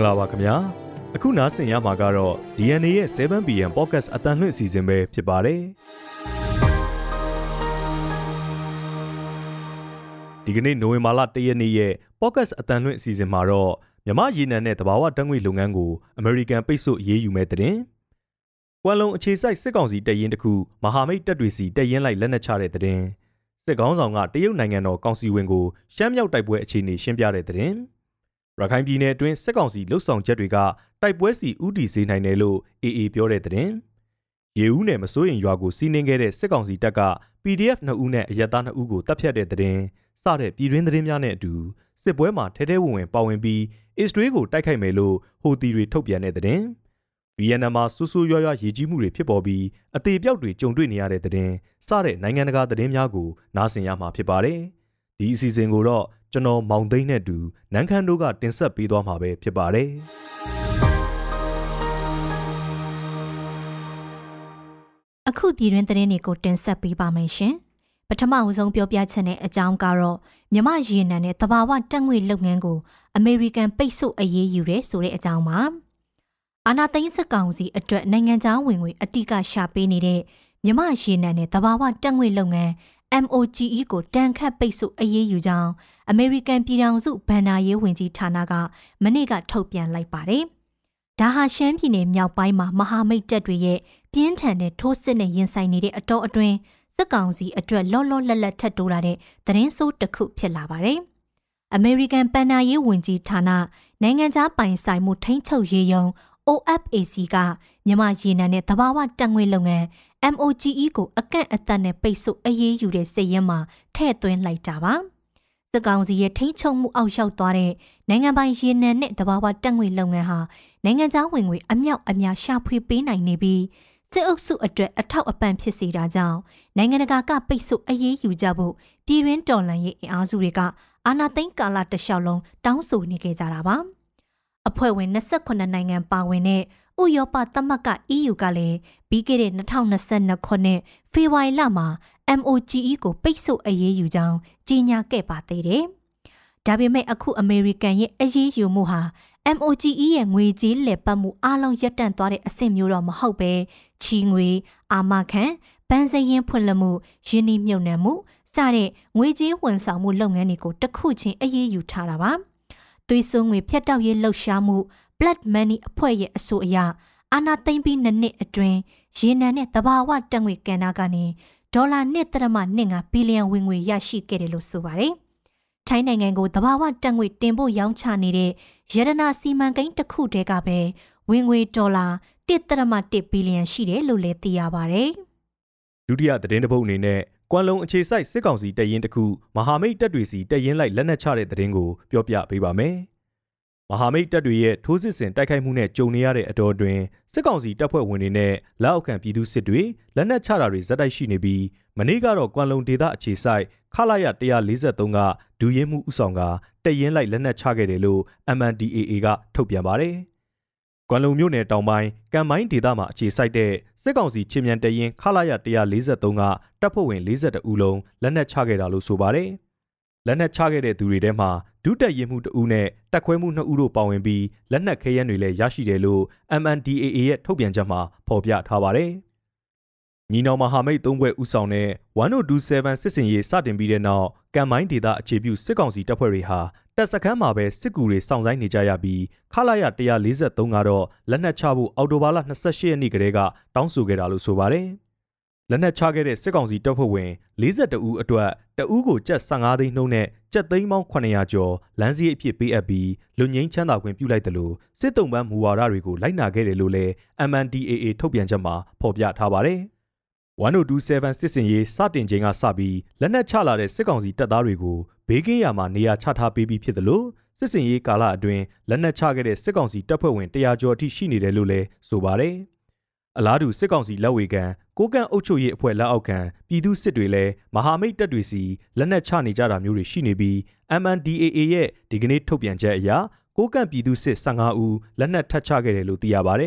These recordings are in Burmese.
င်္ဂလာပါခင်ဗျာ အခုနားဆင်ရမှာကတော့ DNA ရဲ့ 7PM Podcast အတန်လွင့်အစီအစဉ်ပဲဖြစ်ပါတယ်ဒီကနေ့နိုဝင်ဘာလ၁ရက်နေ့ရဲ့ Podcast အတန်လွင့်အစီအစဉ်မှာတော့မြမရေနံနဲ့တဘာဝတံငွေလုပ်ငန်းကို American ပိတ်ဆို့အရေးယူမဲ့တဲ့ကွမ်လုံအခြေစိုက်စစ်ကောင်စီတပ်ရင်းတစ်ခုမဟာမိတ်တပ်တွေစီတပ်ရင်းလိုက်လက်နက်ချတဲ့တဲ့စစ်ကောင်ဆောင်ကတရုတ်နိုင်ငံတော်ကောင်စီဝင်ကိုရှမ်းမြောက်တိုက်ပွဲအခြေအနေရှင်းပြတဲ့တဲ့ရခိုင်ပြည်နယ်အတွင်းစစ်ကောင်စီလှုပ်ဆောင်ချက်တွေကတိုက်ပွဲစီဥတီစေနိုင်တယ်လို့ AA ပြောတဲ့သတင်း။ရေဦးနယ်မစိုးရင်ရွာကိုစီးနင်းခဲ့တဲ့စစ်ကောင်စီတပ်က PDF 2ဦးနဲ့အရက်သား2ဦးကိုတပ်ဖြတ်တဲ့သတင်းစတဲ့ပြည်တွင်းသတင်းများနဲ့အတူစစ်ပွဲမှာထဲထဲဝင်ဝင်ပါဝင်ပြီးအစ္စရေးကိုတိုက်ခိုက်မယ်လို့ဟိုတီတွေထုတ်ပြန်တဲ့သတင်း။ဗီယက်နမ်မှာဆူဆူရွရွရေကြီးမှုတွေဖြစ်ပေါ်ပြီးအသေးပြောက်တွေကြုံတွေ့နေရတဲ့သတင်းစတဲ့နိုင်ငံတကာသတင်းများကိုနားဆင်ရမှာဖြစ်ပါတယ်။ဒီအစီအစဉ်ကိုတော့ကျွန်တော်မောင်သိန်းနဲ့တူနန်းခမ်းတို့ကတင်ဆက်ပေးသွားမှာပဲဖြစ်ပါတယ်။အခုပြည်တွင်းသတင်းတွေကိုတင်ဆက်ပေးပါမယ်ရှင်။ပထမအဦးဆုံးပြောပြချက်နဲ့အကြောင်းကတော့မြမရေနံနဲ့တဘာဝတက်ငွေလုပ်ငန်းကိုအမေရိကန်ပိတ်ဆို့အရေးယူရဲဆိုတဲ့အကြောင်းပါ။အာနာသိန်းစကောင်စီအတွက်နိုင်ငံခြားဝင်ငွေအတိကရှာပေးနေတဲ့မြမရေနံနဲ့တဘာဝတက်ငွေလုပ်ငန်း MOGE ကိုတန်ခတ်ပိတ်ဆို့အရေးယူကြောင်းအမေရိကန်ပြည်ထောင်စုဗန်နာရေးဝန်ကြီးဌာနကမနေ့ကထုတ်ပြန်လိုက်ပါတယ်။ဒါဟာရှမ်းပြည်နယ်မြောက်ပိုင်းမှာမဟာမိတ်တပ်တွေရဲ့ပြင်းထန်တဲ့ထိုးစစ်နဲ့ရင်ဆိုင်နေတဲ့အတော်အတွင်းစစ်ကောင်စီအတွက်လော့လော့လတ်လတ်ထတ်တိုးလာတဲ့သတင်းဆိုးတစ်ခုဖြစ်လာပါတယ်။ American ပန်နာရေးဝန်ကြီးဌာနနိုင်ငံခြားပိုင်ဆိုင်မှုထိန်းချုပ်ရေးယုံ OFAC ကမြန်မာရေနံနဲ့သဘာဝတံငွေလုပ်ငန်း MOGE ကိုအကန့်အသတ်နဲ့ပိတ်ဆို့အရေးယူတဲ့စစ်ရင်းမှာထည့်သွင်းလိုက်တာပါ။စစ်ကောင်စီရဲ့ထိန်းချုပ်မှုအောက်ရောက်သွားတဲ့နိုင်ငံပိုင်ရေနံနဲ့တဘာဝတက်ငွေလုပ်ငန်းဟာနိုင်ငံခြားဝင်ငွေအမြောက်အများရှာဖွေပေးနိုင်နေပြီးစစ်အုပ်စုအတွက်အထောက်အပံ့ဖြစ်စေတာကြောင့်နိုင်ငံတကာကပိတ်ဆို့အရေးယူကြဖို့ပြည်တွင်းတော်လှန်ရေးအင်အားစုတွေက အာဏာသိမ်းကာလတလျှောက်လုံးတောင်းဆိုနေခဲ့ကြတာပါအဖွဲ့ဝင်28နိုင်ငံပါဝင်တဲ့ဥရောပသမဂ္ဂ EU ကလည်းပြီးခဲ့တဲ့2022ခုနှစ်ဖေဖော်ဝါရီလမှာ MOGE ကိုပိတ်ဆို့အရေးယူကြောင်းကြေညာခဲ့ပါသေးတယ်။ဒါပေမဲ့အခုအမေရိကန်ရဲ့အရေးယူမှုဟာ MOGE ရဲ့ငွေကြေးလည်ပတ်မှုအလုံးရပ်တန့်သွားတဲ့အဆင့်မျိုးတော့မဟုတ်ပဲချီငွေအာမခံပန်းစရင်ဖွင့်လှစ်မှုယင်းနှမြုံနှံမှု စတဲ့ငွေကြေးဝန်ဆောင်မှုလုပ်ငန်းတွေကိုတစ်ခုချင်းအရေးယူထားတာပါ။သွေးစွန်းငွေဖြတ်တောက်ရေးလှုပ်ရှားမှု Black Money အဖွဲ့ရဲ့အဆိုအရအာနာသိမ့်ပြီးနှစ်နှစ်အတွင်းရေနံနဲ့တဘာဝတက်ငွေကဏ္ဍကနေဒေါ်လာ1.25ဘီလီယံဝင်ငွေရရှိခဲ့တယ်လို့ဆိုပါတယ်။ထိုင်းနိုင်ငံကိုတဘာဝတက်ငွေတင်ပို့ရောင်းချနေတဲ့ရတနာစီမံကိန်းတစ်ခုတည်းကပဲဝင်ငွေဒေါ်လာ1.1ဘီလီယံရှိတယ်လို့လည်းသိရပါတယ်။ဒုတိယသတင်းတစ်ပုဒ်အနေနဲ့ကွမ်လုံအခြေစိုက်စစ်ကောင်စီတပ်ရင်းတစ်ခုမဟာမိတ်တပ်တွေစီတပ်ရင်းလိုက်လက်နက်ချတဲ့သတင်းကိုပြောပြပေးပါမယ်။မဟာမိတ်တပ်တွေရဲ့ထိုးစစ်ဆင်တိုက်ခိုက်မှုနဲ့ကြုံနေရတဲ့အတော်အတွင်းစစ်ကောင်စီတပ်ဖွဲ့ဝင်တွေနဲ့လက်အောက်ခံပြည်သူစစ်တွေလက်နက်ချတာတွေဇက်တိုက်ရှိနေပြီးမနေ့ကတော့ကွမ်လုံဒေသအခြေစိုက်ခလာရ143ကဒူရင်မှုဥဆောင်ကတရင်လိုက်လက်နက်ချခဲ့တယ်လို့ MNDAA ကထုတ်ပြန်ပါတယ်။ကွမ်လုံမြို့နယ်တောင်ပိုင်းကံမိုင်းဒေသမှာအခြေစိုက်တဲ့စစ်ကောင်စီချင်းမြန်တရင်ခလာရ143ကတပ်ဖွဲ့ဝင်42ဦးလုံးလက်နက်ချခဲ့တာလို့ဆိုပါတယ်။လက်နက်ချခဲ့တဲ့သူတွေထဲမှာဒုတက်ရင်မှုတဦးနဲ့တက်ခွဲမှုနှစ်ဦးတို့ပါဝင်ပြီးလက်နက်ခဲယမ်းတွေလည်းရရှိတယ်လို့ MNDAA ရဲ့ထုတ်ပြန်ချက်မှာဖော်ပြထားပါတယ်။ညီနောင်မဟာမိတ်သုံးဘွဲ့ဦးဆောင်တဲ့1027စစ်စင်ရေးစတင်ပြီးတဲ့နောက်ကံမိုင်းဒေသအခြေပြုစစ်ကောင်စီတပ်ဖွဲ့တွေဟာတပ်စခန်းမှာပဲစစ်ကူတွေစောင့်ဆိုင်နေကြရပြီးခလာရ143ကတော့လက်နက်ချဖို့အော်တိုဘာလ28ရက်နေ့ကတည်းကတောင်းဆိုခဲ့တာလို့ဆိုပါတယ်။လက်နက်ချခဲ့တဲ့စစ်ကောင်စီတပ်ဖွဲ့ဝင်42ဦးအတွက်တဦးကိုကျပ်15သိန်းနှုန်းနဲ့ကျပ်သိန်းပေါင်း900ကျော်လမ်းစည်းအဖြစ်ပေးအပ်ပြီးလူငင်းချမ်းသာခွင့်ပြုလိုက်တယ်လို့စစ်တုံးပန်းမူဝါဒတွေကိုလိုက်နာခဲ့တယ်လို့လည်း MNDAA ထုတ်ပြန်ချက်မှာဖော်ပြထားပါတယ်။1027စစ်စင်ရေးစတင်ချိန်ကစပြီးလက်နက်ချလာတဲ့စစ်ကောင်စီတပ်သားတွေကိုဘေးကင်းရာမှာနေရာချထားပေးပြီးဖြစ်တယ်လို့စစ်စင်ရေးကာလအတွင်းလက်နက်ချခဲ့တဲ့စစ်ကောင်စီတပ်ဖွဲ့ဝင်100ကျော်အထိရှိနေတယ်လို့လည်းဆိုပါတယ်။အလားတူစစ်ကောင်စီလက်ဝေခံကိုကန့်အုပ်ချုပ်ရေးအဖွဲ့လက်အောက်ခံပြည်သူစစ်တွေလည်းမဟာမိတ်တပ်တွေစီလက်နက်ချနေကြတာမျိုးတွေရှိနေပြီး MNDAA ရဲ့ဒီကနေ့ထုတ်ပြန်ချက်အရကိုကန့်ပြည်သူစစ်15ဦးလက်နက်ထပ်ချခဲ့တယ်လို့သိရပါဗျ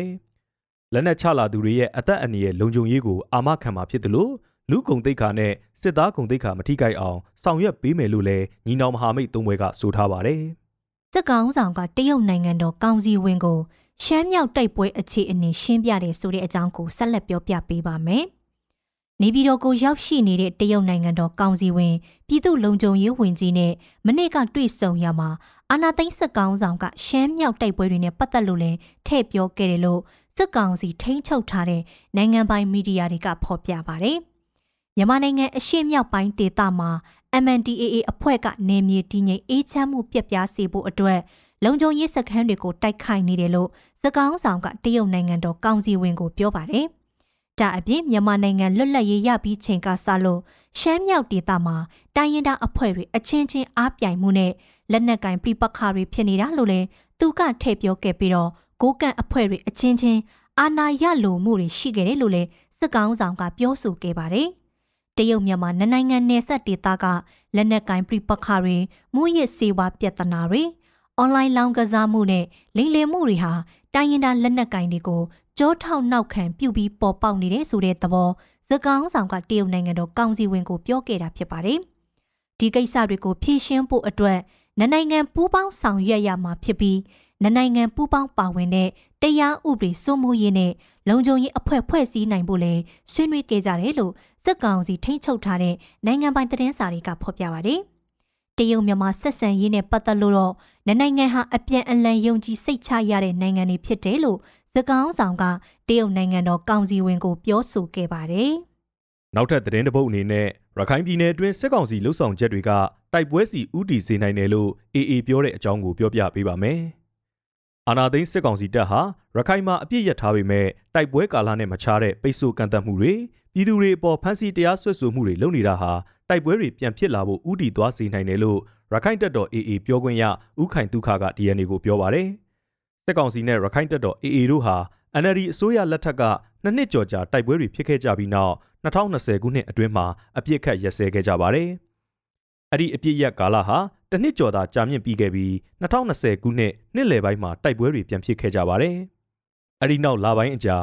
။လက်နက်ချလာသူတွေရဲ့အသက်အန္တရာယ်လုံခြုံရေးကိုအာမခံမှာဖြစ်တယ်လို့လူကုံတိတ်ခါနဲ့စစ်သားကုံတိတ်ခါမထိခိုက်အောင်ဆောင်ရွက်ပေးမယ်လို့လည်းညီနောင်မဟာမိတ်သုံးဘွဲကဆိုထားပါဗျ။စစ်ကောင်ဆောင်ကတရုတ်နိုင်ငံတော်ကောင်စီဝင်ကိုရှမ်းမြောက်တိုက်ပွဲအခြေအနေရှင်းပြတယ်ဆိုတဲ့အကြောင်းကိုဆက်လက်ပြောပြပေးပါမယ်။နေပြည်တော်ကိုရောက်ရှိနေတဲ့တရုတ်နိုင်ငံတော်ကောင်စီဝင်ပြည်သူ့လုံခြုံရေးဝန်ကြီးနဲ့မနေ့ကတွေ့ဆုံရမှာအာနာသိန်းစစ်ကောင်ဆောင်ကရှမ်းမြောက်တိုက်ပွဲတွေနဲ့ပတ်သက်လို့လည်းထည့်ပြောခဲ့တယ်လို့စစ်ကောင်စီထိန်းချုပ်ထားတဲ့နိုင်ငံပိုင်မီဒီယာတွေကဖော်ပြပါတယ်။မြန်မာနိုင်ငံအရှေ့မြောက်ပိုင်းဒေသမှာ MNDAA အဖွဲ့ကနေမြေတည်ငြိမ်အေးချမ်းမှုပြက်ပြားစေဖို့အတွက်လုံခြုံရေးစခန်းတွေကိုတိုက်ခိုက်နေတယ်လို့စကောင်းဆောင်ကတရုတ်နိုင်ငံတော်ကောင်စီဝင်ကိုပြောပါတယ်။ဒါအပြင်မြန်မာနိုင်ငံလွတ်လပ်ရေးရပြီးချိန်ကစလို့ရှမ်းမြောက်ဒေသမှာတိုင်းရင်းသားအဖွဲ့တွေအချင်းချင်းအားပြိုင်မှုနဲ့လက်နက်ကင်ပြပခါတွေဖြစ်နေတာလို့လည်းသူကထည့်ပြောခဲ့ပြီးတော့ဂိုးကန့်အဖွဲ့တွေအချင်းချင်းအာဏာရလိုမှုတွေရှိခဲ့တယ်လို့လည်းစစ်ကောင်ဆောင်ကပြောဆိုခဲ့ပါတယ်။တရုတ်မြန်မာနိုင်ငံနယ်စပ်ဒေသကလက်နက်ကင်ပြပခါတွေမူရစ်စေဝါပြဿနာတွေအွန်လိုင်းလောင်းကစားမှုနဲ့လိမ်လည်မှုတွေဟာတိုင်းရင်းသားလက်နက်ကင်တွေကိုကြောထောက်နောက်ခံပြုပြီးပေါ်ပေါက်နေတဲ့ဆိုတဲ့သဘောသကောင်ဆောင်ကတရုတ်နိုင်ငံတော်ကောင်စီဝင်ကိုပြောခဲ့တာဖြစ်ပါတယ်။ဒီကိစ္စတွေကိုဖြေရှင်းဖို့အတွက်နနိုင်ငံပူးပေါင်းဆောင်ရွက်ရမှာဖြစ်ပြီးနနိုင်ငံပူးပေါင်းပါဝင်တဲ့တရားဥပဒေစိုးမိုးရေးနဲ့လုံခြုံရေးအဖွဲ့ဖွဲ့စည်းနိုင်ဖို့လဲဆွေးနွေးခဲ့ကြတယ်လို့စစ်ကောင်စီထိန်းချုပ်ထားတဲ့နိုင်ငံပိုင်သတင်းစာတွေကဖော်ပြပါတယ်။တရုတ်မြန်မာဆက်ဆံရေးနဲ့ပတ်သက်လို့တော့နိုင်ငံဟာအပြန်အလှန်ယုံကြည်စိတ်ချရတဲ့နိုင်ငံတွေဖြစ်တယ်လို့သကောင်းဆောင်ကတရုတ်နိုင်ငံတော်ကောင်စီဝင်ကို ပြောဆိုခဲ့ပါတယ်။နောက်ထပ်သတင်းတစ်ပုဒ်အနေနဲ့ရခိုင်ပြည်နယ်အတွင်းစစ်ကောင်စီလှုပ်ဆောင်ချက်တွေကတိုက်ပွဲစီဥတီစေနိုင်တယ်လို့အေအေပြောတဲ့အကြောင်းကိုပြောပြပေးပါမယ်။အာနာသိန်းစစ်ကောင်စီတပ်ဟာရခိုင်မှာအပြစ်ရထားပေမဲ့တိုက်ပွဲကာလနဲ့မခြားတဲ့ပိတ်ဆို့ကန့်သတ်မှုတွေပြည်သူတွေအပေါ်ဖမ်းဆီးတရားစွဲဆိုမှုတွေလုပ်နေတာဟာတိုက်ပွဲတွေပြန်ဖြစ်လာဖို့ဥတီသွားစေနိုင်တယ်လို့ရခိုင်တပ်တော် AA ပြောခွင့်ရဥခိုင်တုခက DNA ကိုပြောပါတယ်။စစ်ကောင်စီနဲ့ရခိုင်တပ်တော် AA တို့ဟာ NLD အစိုးရလက်ထက်ကနှစ်နှစ်ကျော်ကြာတိုက်ပွဲတွေဖြစ်ခဲ့ကြပြီးနောက်2020ခုနှစ်အတွင်းမှာအပြစ်ခတ်ရပ်ဆဲခဲ့ကြပါတယ်။အဲ့ဒီအပြစ်ရက်ကာလဟာတနှစ်ကျော်သာကြာမြင့်ပြီးခဲ့ပြီး2020ခုနှစ်နှစ်လယ်ပိုင်းမှာတိုက်ပွဲတွေပြန်ဖြစ်ခဲ့ကြပါတယ်။အဲ့ဒီနောက်လပိုင်းအကြာ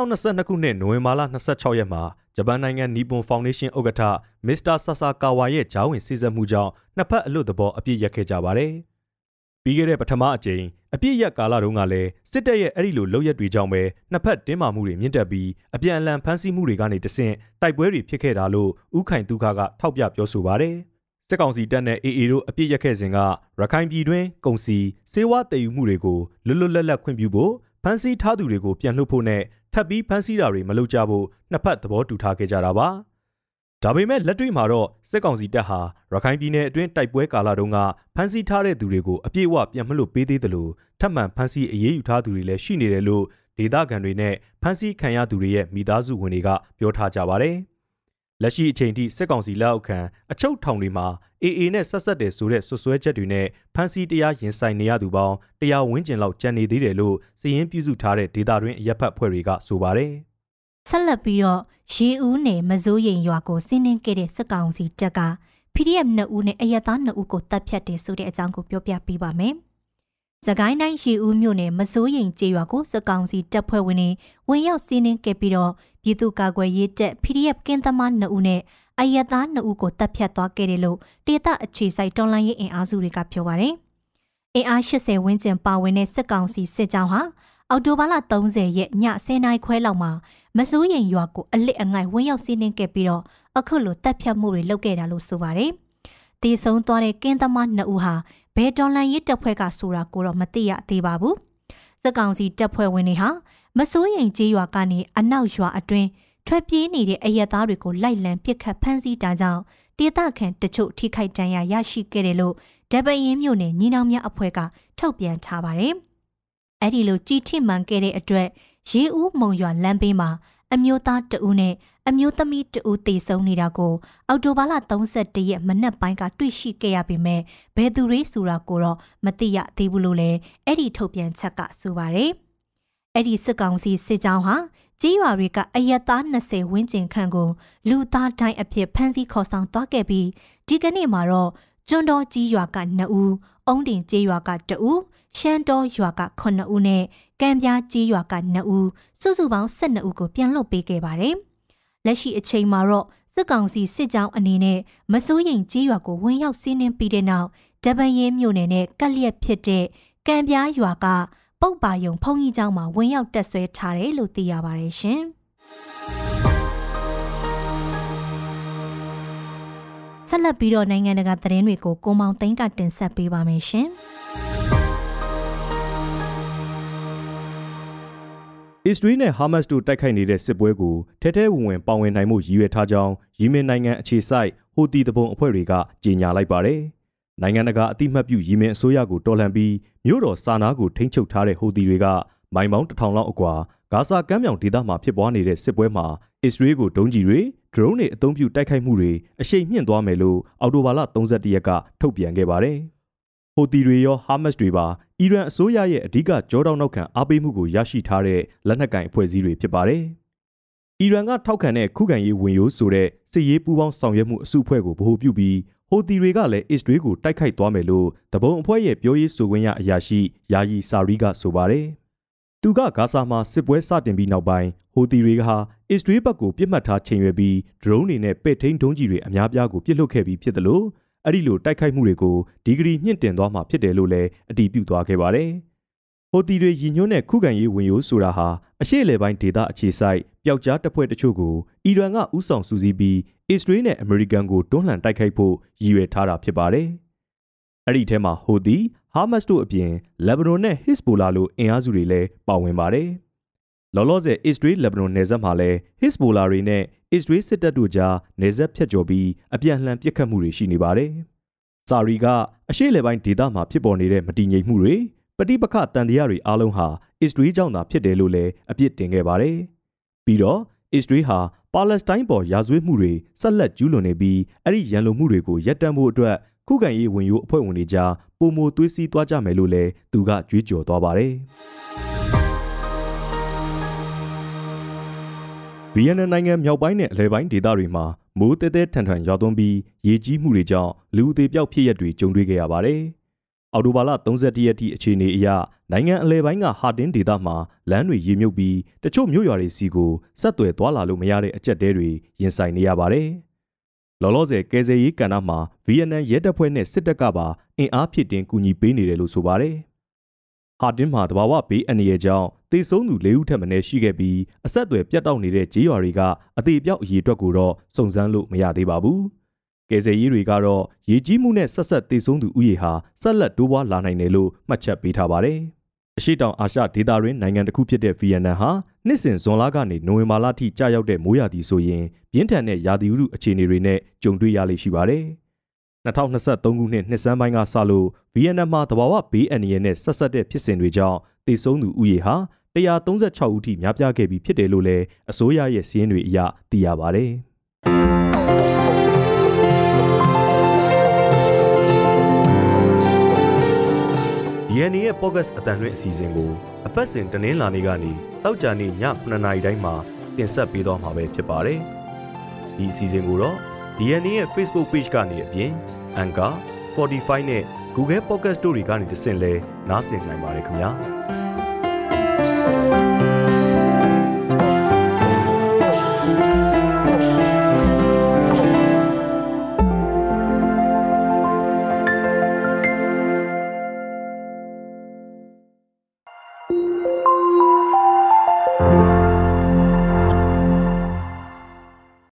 2022ခုနှစ်နိုဝင်ဘာလ26ရက်မှာဂျပန်နိုင်ငံနီပွန်ဖောင်ဒေးရှင်းဥက္ကဋ္ဌမစ္စတာဆာဆာကာဝါရဲ့ဂျာဝင်စီစဉ်မှုကြောင့်နှစ်ဖက်အလို့သဘောအပြစ်ရက်ခဲ့ကြပါတယ်။ပြီးခဲ့တဲ့ပထမအကြိမ်အပြစ်ရက်ကာလတုန်းကလည်းစစ်တပ်ရဲ့အဲ့ဒီလိုလုပ်ရက်တွေကြောင့်ပဲနှစ်ဖက်တင်းမာမှုတွေမြင့်တက်ပြီးအပြန်အလှန်ဖမ်းဆီးမှုတွေကနေတဆင့်တိုက်ပွဲတွေဖြစ်ခဲ့တာလို့ဥခိုင်သူခါကထောက်ပြပြောဆိုပါတယ်။စစ်ကောင်စီတပ်နဲ့ AA တို့အပြစ်ရက်ခဲ့စဉ်ကရခိုင်ပြည်တွင်းကုန်စည်စေဝါတည်ယူမှုတွေကိုလွတ်လွတ်လပ်လပ်ခွင့်ပြုဖို့ဖမ်းဆီးထားသူတွေကိုပြန်လွှတ်ဖို့နဲ့ထပ်ပြီးဖမ်းဆီးတာတွေမလုပ်ကြဖို့နှစ်ဖက်သဘောတူထားခဲ့ကြတာပါ။ဒါပေမဲ့လက်တွေ့မှာတော့စစ်ကောင်စီတပ်ဟာရခိုင်ပြည်နယ်အတွင်းတိုက်ပွဲကာလတုန်းကဖမ်းဆီးထားတဲ့သူတွေကိုအပြည့်အဝပြန်မလွတ်ပေးသေးတယ်လို့ထပ်မံဖမ်းဆီးအရေးယူထားသူတွေလည်းရှိနေတယ်လို့ဒေသခံတွေနဲ့ဖမ်းဆီးခံရသူတွေရဲ့မိသားစုဝင်တွေကပြောထားကြပါတယ်။လက်ရှိအချိန်ထိစစ်ကောင်စီလက်အောက်ခံအချုပ်ထောင်တွေမှာ AA နဲ့ဆက်ဆက်တယ်ဆိုတဲ့ဆွဆွဲချက်တွေနဲ့ဖမ်းဆီးတရားရင်ဆိုင်နေရသူပေါင်းတရားဝန်းကျင်လောက်ကျန်နေသေးတယ်လို့စည်ရင်းပြုစုထားတဲ့ဒေတာတွင်းအရက်ဖတ်ဖွဲ့တွေကဆိုပါတယ်။ဆက်လက်ပြီးတော့ရေဦးနယ်မစိုးရင်ရွာကိုစီးနင်းခဲ့တဲ့စစ်ကောင်စီတပ်က PDF 2ဦးနဲ့အရက်သား2ဦးကိုတပ်ဖြတ်တယ်ဆိုတဲ့အကြောင်းကိုပြောပြပေးပါမယ်။။သခိုင်းတိုင်းရီဦးမြို့နယ်မစိုးရင်ကျေးရွာကိုစကောင်စီတပ်ဖွဲ့ဝင်တွေဝင်ရောက်စီးနင်းခဲ့ပြီးတော့ပြည်သူ့ကာကွယ်ရေးတပ် PDF ကင်းသမား2ဦးနဲ့အယက်သား2ဦးကိုတပ်ဖြတ်သွားခဲ့တယ်လို့ဒေသအခြေစိုက်တွန်လိုင်းရေးအင်အားစုတွေကပြောပါတယ်။အင်အား80ဝန်းကျင်ပါဝင်တဲ့စစ်ကောင်စီစစ်ကြောင်းဟာအောက်တိုဘာလ30ရက်ည10:00နာရီခွဲလောက်မှာမစိုးရင်ရွာကိုအလစ်အငိုက်ဝင်ရောက်စီးနင်းခဲ့ပြီးတော့အခုလိုတပ်ဖြတ်မှုတွေလုပ်ခဲ့တာလို့ဆိုပါတယ်။တည်ဆုံသွားတဲ့ကင်းသမား2ဦးဟာဘယ်တော်လန်ရေးတပ်ဖွဲ့ကဆိုတာကိုတော့မသိရသေးပါဘူး။စစ်ကောင်စီတပ်ဖွဲ့ဝင်တွေဟာမစိုးရိမ်ကြေးရွာကနေအနောက်ရွာအတွင်းထွက်ပြေးနေတဲ့အရက်သားတွေကိုလိုက်လံပစ်ခတ်ဖမ်းဆီးတာကြောင့်ဒေသခံတချို့ထိခိုက်ဒဏ်ရာရရှိခဲ့တယ်လို့ဒပရင်မြို့နယ်ညီနောင်များအဖွဲ့ကထုတ်ပြန်ထားပါတယ်။အဲဒီလိုကြီးထိမှန်ခဲ့တဲ့အတွက်ရေဦးမုံရွာလမ်းဘေးမှာအမျိုးသားတဦးနဲ့အမျိုးသမီးတဦးတေဆုံးနေတာကိုအော်တိုဘာလ31ရက်မနက်ပိုင်းကတွေ့ရှိခဲ့ရပေမဲ့ဘယ်သူတွေဆိုတာကိုတော့မသိရသေးဘူးလို့လည်းအဲ့ဒီထုတ်ပြန်ချက်ကဆိုပါတယ်။အဲ့ဒီစစ်ကောင်စီစစ်ကြောင်းဟာကြေးရွာတွေကအယက်သား20ဝန်းကျင်ခန့်ကို လူသားတိုင်းအဖြစ်ဖမ်းဆီးခေါ်ဆောင်သွားခဲ့ပြီးဒီကနေ့မှာတော့ကျွန်းတော်ကြီးရွာက2ဦးအုံးတင်ကျေးရွာက2ဦးရှမ်းတော်ရွာက9ဦးနဲ့ကံပြားကျေးရွာက2ဦးစုစုပေါင်း12ဦးကိုပြန်လွတ်ပေးခဲ့ပါတယ်။လက်ရှိအချိန်မှာတော့စစ်ကောင်စီစစ်ကြောင်းအနေနဲ့မစိုးရိမ်ကြေးရွာကိုဝင်ရောက်စီးနှင်းပြီးတဲ့နောက်တပန်ရင်းမြို့နယ်နဲ့ကက်လျက်ဖြစ်တဲ့ကံပြားရွာကပုတ်ပါယုံဖုံကြီးကျောင်းမှာဝင်ရောက်တက်ဆွဲထားတယ်လို့သိရပါတယ်ရှင်။ဆက်လက်ပြီးတော့နိုင်ငံတကာသတင်းတွေကိုကိုမောင်သိန်းကတင်ဆက်ပေးပါမယ်ရှင်။ Israel နဲ့ Hamas တို့တိုက်ခိုက်နေတဲ့စစ်ပွဲကိုထဲထဲဝင်ဝင်ပါဝင်နိုင်မှုရည်ရွယ်ထားကြောင်းယီမင်နိုင်ငံအခြေစိုက်ဟူတီတပုံအဖွဲ့တွေကကြေညာလိုက်ပါတယ်။နိုင်ငံတကာအသိမှတ်ပြုယီမင်အစိုးရကိုတော်လှန်ပြီးမြို့တော်ဆာနာကိုထိန်းချုပ်ထားတဲ့ဟူတီတွေကမိုင်ပေါင်းတစ်ထောင်လောက်အကွာဂါဇာကမ်းမြောင်ဒေသမှာဖြစ်ပွားနေတဲ့စစ်ပွဲမှာအစ္စရေးကိုဒုံးကျည်တွေဒရုန်းတွေအသုံးပြုတိုက်ခိုက်မှုတွေအရှိန်မြင့်သွားမယ်လို့အော်တိုဘာလ31ရက်ကထုတ်ပြန်ခဲ့ပါတယ်။ဟိုတီတွေရောဟာမတ်တွေပါအီရန်အစိုးရရဲ့အဓိကကြောတောက်နောက်ခံအားပေးမှုကိုရရှိထားတဲ့လက်နက်ကိုင်အဖွဲ့အစည်းတွေဖြစ်ပါတယ်။အီရန်ကထောက်ခံတဲ့ခုခံရေးဝင်ရိုးဆိုတဲ့စစ်ရေးပူးပေါင်းဆောင်ရွက်မှုအစုအဖွဲ့ကိုဗဟိုပြုပြီးဟိုတီတွေကလည်းအစ္စရေးကိုတိုက်ခိုက်သွားမယ်လို့တဘုံအဖွဲ့ရဲ့ပြောရေးဆိုခွင့်ရအရာရှိယာယီဆာရီကဆိုပါတယ်။သူကဂါဇာမှာစစ်ပွဲစတင်ပြီးနောက်ပိုင်းဟူသီတွေကဟာအစ္စရေးဘက်ကိုပြစ်မှတ်ထားချိန်ရွယ်ပြီးဒရုန်းတွေနဲ့ပဲ့ထိန်ဒုံးကြီးတွေအများပြားကိုပစ်လွတ်ခဲ့ပြီးဖြစ်တယ်လို့အဲ့ဒီလိုတိုက်ခိုက်မှုတွေကိုဒီဂရီမြင့်တင်သွားမှာဖြစ်တယ်လို့လည်းအတည်ပြုသွားခဲ့ပါတယ်။ဟိုတီတွေရည်ညွှန်းတဲ့ခုခံရေးဝင်ရိုးဆိုတာဟာအရှေ့အလယ်ပိုင်းဒေသအခြေစိုက်ပျောက်ကြားတပ်ဖွဲ့တချို့ကိုအီရန်ကဥဆောင်စူးစီးပြီးအစ္စရေးနဲ့အမေရိကန်ကိုတွန်းလှန်တိုက်ခိုက်ဖို့ရည်ရွယ်ထားတာဖြစ်ပါတယ်။အဲ့ဒီထဲမှာဟိုတီဟာမတ်စ်တို့အပြင်လက်ဘနွန်နဲ့ဟစ်ဘိုလာလိုအင်အားစုတွေလည်းပါဝင်ပါတယ်။လောလောဆယ်အစ္စရေးလက်ဘနွန်နယ်စပ်မှာလည်းဟစ်ဘိုလာတွေနဲ့အစ္စရေးစစ်တပ်တို့ကြားနယ်စပ်ဖြတ်ကျော်ပြီးအပြန်အလှန်ပစ်ခတ်မှုတွေရှိနေပါတယ်။စာရီကအရှေ့လယ်ပိုင်းဒေသမှာဖြစ်ပေါ်နေတဲ့မတည်ငြိမ်မှုတွေပဋိပက္ခတန်တရားတွေအားလုံးဟာအစ္စရေးကြောင့်သာဖြစ်တယ်လို့လည်းအပြစ်တင်ခဲ့ပါတယ်။ပြီးတော့အစ္စရေးဟာပါလက်စတိုင်းပေါ်ရာဇဝတ်မှုတွေဆက်လက်ကျူးလွန်နေပြီးအဲ့ဒီရန်လိုမှုတွေကိုရပ်တန့်ဖို့အတွက်ခုခံရေးဝင်ရိုးအဖွဲ့ဝင်တွေကြားပုံမသွေးစီးသွားကြမယ်လို့လည်းသူကကြွေးကြော်သွားပါတယ်။ VN နိုင်ငံမြောက်ပိုင်းနဲ့အလယ်ပိုင်းဒေသတွေမှာမိုးတဲတဲထန်ထန်ရွာသွန်းပြီးရေကြီးမှုတွေကြောင့်လူအသေးပြောက်ဖြစ်ရက်တွေကြုံတွေ့ခဲ့ရပါတယ်။အော်တိုဘာလ31ရက်ထိအခြေအနေအရနိုင်ငံအလဲပိုင်းကဟာတင်းဒေသမှာလမ်းတွေရေမြုပ်ပြီးတချို့မြို့ရွာတွေစီကိုဆက်သွယ်သွားလာလို့မရတဲ့အကျက်တဲတွေရင်ဆိုင်နေရပါတယ်။လောလောဆယ်ကယ်ဆယ်ရေးကဏ္ဍမှာဗီယက်နမ်ရဲတပ်ဖွဲ့နဲ့စစ်တပ်ကပါအင်အားဖြစ်တင်ကူညီပေးနေတယ်လို့ဆိုပါတယ်။ဟာတင်းမှာတဘာဝဘေးအန္တရာယ်ကြောင့်တေဆုံးသူ၄ဦးထက်မနည်းရှိခဲ့ပြီးအဆက်အသွယ်ပြတ်တောက်နေတဲ့ကြေးရွာတွေကအသေးပြောက်အရေအတွက်ကိုတော့စုံစမ်းလို့မရသေးပါဘူး။ကယ်ဆယ်ရေးတွေကတော့ရေကြီးမှုနဲ့ဆက်ဆက်တေဆုံးသူဥယေဟာဆက်လက်တိုးပွားလာနိုင်တယ်လို့မှတ်ချက်ပေးထားပါတယ်။အရှိတောင်အာရှဒေသတွင်းနိုင်ငံတစ်ခုဖြစ်တဲ့ဗီယက်နမ်ဟာနှစ်စဉ်ဇွန်လကနေနိုဝင်ဘာလထိကြာရောက်တဲ့မိုးရာသီဆိုရင်ပြင်းထန်တဲ့ရာသီဥတုအခြေအနေတွေနဲ့ကြုံတွေ့ရလေ့ရှိပါတယ်။2023ခုနှစ်နှစ်စမ်းပိုင်းကစလို့ဗီယက်နမ်မှာသဘာဝဘေးအန္တရာယ်နဲ့ဆက်ဆက်တဲ့ဖြစ်စဉ်တွေကြောင့်သေဆုံးသူဦးရေဟာ136ဦးထိများပြားခဲ့ပြီးဖြစ်တယ်လို့လည်းအစိုးရရဲ့စီးရင်တွေအရသိရပါတယ်။ DNA ရဲ့ Podcast အတန်လွင့်အစီအစဉ်ကိုအပတ်စဉ်တနင်္လာနေ့ကနေတောက်ကြနေ့ည9:00နာရီတိုင်းမှာတင်ဆက်ပေးသွားမှာပဲဖြစ်ပါတယ်။ဒီအစီအစဉ်ကိုတော့ DNA ရဲ့ Facebook Page ကနေအပြင် Anchor, Spotify နဲ့ Google Podcast Store တွေကနေတဆင့်လဲနားဆင်နိုင်ပါတယ်ခင်ဗျာ။